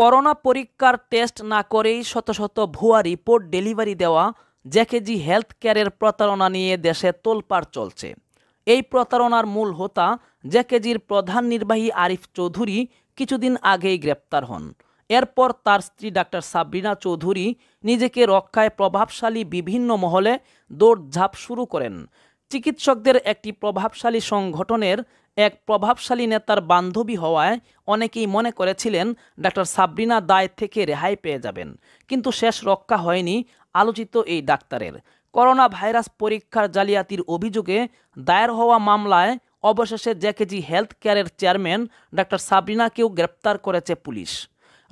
corona পরীক্ষার test না করেই শত শত ভুয়া রিপোর্ট ডেলিভারি দেওয়া জ্যাকেজি হেলথ কেয়ারের প্রতারণা নিয়ে দেশে তোলপাড় চলছে এই প্রতারণার মূল হোতা জ্যাকেজির প্রধান নির্বাহী আরিফ চৌধুরী কিছুদিন আগেই গ্রেপ্তার হন এরপর তার স্ত্রী ডাক্তার সাবরিনা চৌধুরী নিজেকে রক্ষায় প্রভাবশালী বিভিন্ন মহলে দৌড়ঝাঁপ শুরু করেন চিকিৎসকদের একটি প্রভাবশালী সংগঠনের এক প্রভাবশালী নেতার বান্ধবী হওয়ায় অনেকেই মনে করেছিলেন ডাক্তার সাবরিনা দায় থেকে রেহাই পেয়ে যাবেন কিন্তু শেষ রক্ষা হয়নি আলোচিত এই ডাক্তারের করোনা ভাইরাস পরীক্ষার জালিয়াতির অভিযোগে দায়ের হওয়া মামলায় অবশেষে জ্যাকেজি হেলথ কেয়ারের চেয়ারম্যান ডাক্তার সাবরিনাকেও গ্রেপ্তার করেছে পুলিশ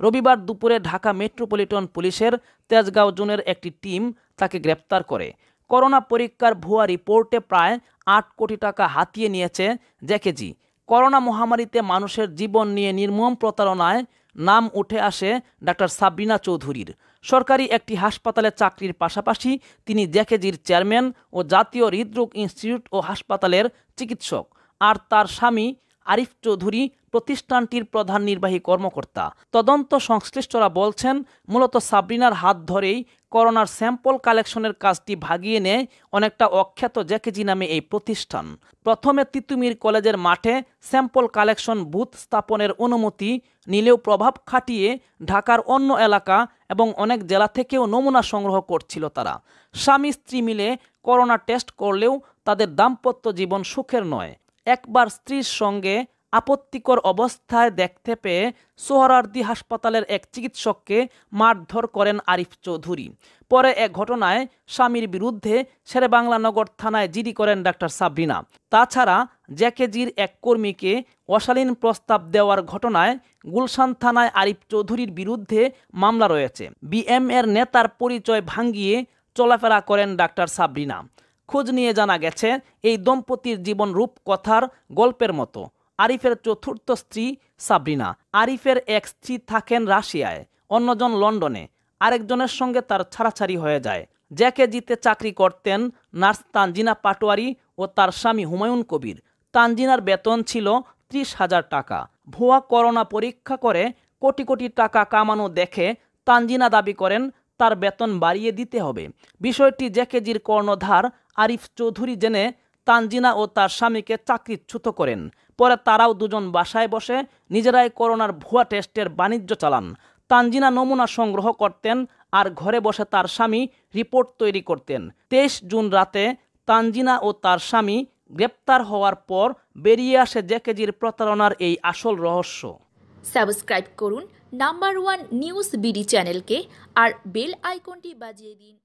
রবিবার দুপুরে ঢাকা মেট্রোপলিটন পুলিশের তেজগাঁও জোনের একটি টিম তাকে গ্রেপ্তার করে করোনা পরীক্ষার ভুয়া রিপোর্টে প্রায় আট কোটি টাকা হাতিয়ে নিয়েছে জ্যাকেজি করোনা মহামারীতে মানুষের জীবন নিয়ে নির্মম প্রতারণায় নাম উঠে আসে ডাক্তার সাবরিনা চৌধুরীর সরকারি একটি হাসপাতালে চাকরির পাশাপাশি তিনি জ্যাকেজির চেয়ারম্যান ও জাতীয় হৃদরোগ ইনস্টিটিউট ও হাসপাতালের চিকিৎসক আর তার স্বামী আরিফ চৌধুরী প্রতিষ্ঠানটির প্রধান নির্বাহী কর্মকর্তা তদন্ত সংশ্লিষ্টরা বলছেন মূলত সাবরিনার হাত ধরেই করোনার স্যাম্পল কালেকশনের কাজটি ভাগিয়ে নেয় অনেকটা অখ্যাত জ্যাকেজি নামে এই প্রতিষ্ঠান প্রথমে তিতুমির কলেজের মাঠে স্যাম্পল কালেকশন বুথ স্থাপনের অনুমতি নিলেও প্রভাব খাটিয়ে ঢাকার অন্য এলাকা এবং অনেক জেলা থেকেও নমুনা সংগ্রহ করছিল তারা স্বামী স্ত্রী মিলে করোনা টেস্ট করলেও তাদের দাম্পত্য জীবন সুখের নয় একবার স্ত্রীর সঙ্গে আপত্তিকর অবস্থায় দেখতে পেয়ে সোহরার্দি হাসপাতালের এক চিকিৎসককে মারধর করেন আরিফ চৌধুরী পরে এক ঘটনায় স্বামীর বিরুদ্ধে শেরেবাংলানগর থানায় জিডি করেন ডাক্তার সাবরিনা তাছাড়া জ্যাকেজির এক কর্মীকে অশালীন প্রস্তাব দেওয়ার ঘটনায় গুলশান থানায় আরিফ চৌধুরীর বিরুদ্ধে মামলা রয়েছে বিএমএর নেতার পরিচয় ভাঙ্গিয়ে চলাফেরা করেন ডাক্তার সাবরিনা খোঁজ নিয়ে জানা গেছে এই দম্পতির জীবন কথার গল্পের মতো আরিফের চতুর্থ স্ত্রী সাবরিনা আরিফের এক স্ত্রী থাকেন রাশিয়ায় অন্যজন লন্ডনে আরেকজনের সঙ্গে তার ছাড়াছাড়ি হয়ে যায় জ্যাকে জিতে চাকরি করতেন নার্স তানজিনা পাটোয়ারি ও তার স্বামী হুমায়ুন কবির তানজিনার বেতন ছিল ত্রিশ হাজার টাকা ভুয়া করোনা পরীক্ষা করে কোটি কোটি টাকা কামানো দেখে তানজিনা দাবি করেন তার বেতন বাড়িয়ে দিতে হবে বিষয়টি জ্যাকেজির কর্ণধার আরিফ চৌধুরী জেনে তানজিনা ও তার স্বামীকে চাকরিচ্যুত করেন পরে তারাও দুজন বাসায় বসে নিজেরাই করোনার ভুয়া টেস্টের বাণিজ্য চালান তানজিনা নমুনা সংগ্রহ করতেন আর ঘরে বসে তার স্বামী রিপোর্ট তৈরি করতেন তেইশ জুন রাতে তানজিনা ও তার স্বামী গ্রেপ্তার হওয়ার পর বেরিয়ে আসে জেকেজির প্রতারণার এই আসল রহস্য সাবস্ক্রাইব করুন নাম্বার ওয়ান নিউজ বিডি চ্যানেলকে আর বেল আইকনটি বাজিয়ে দিন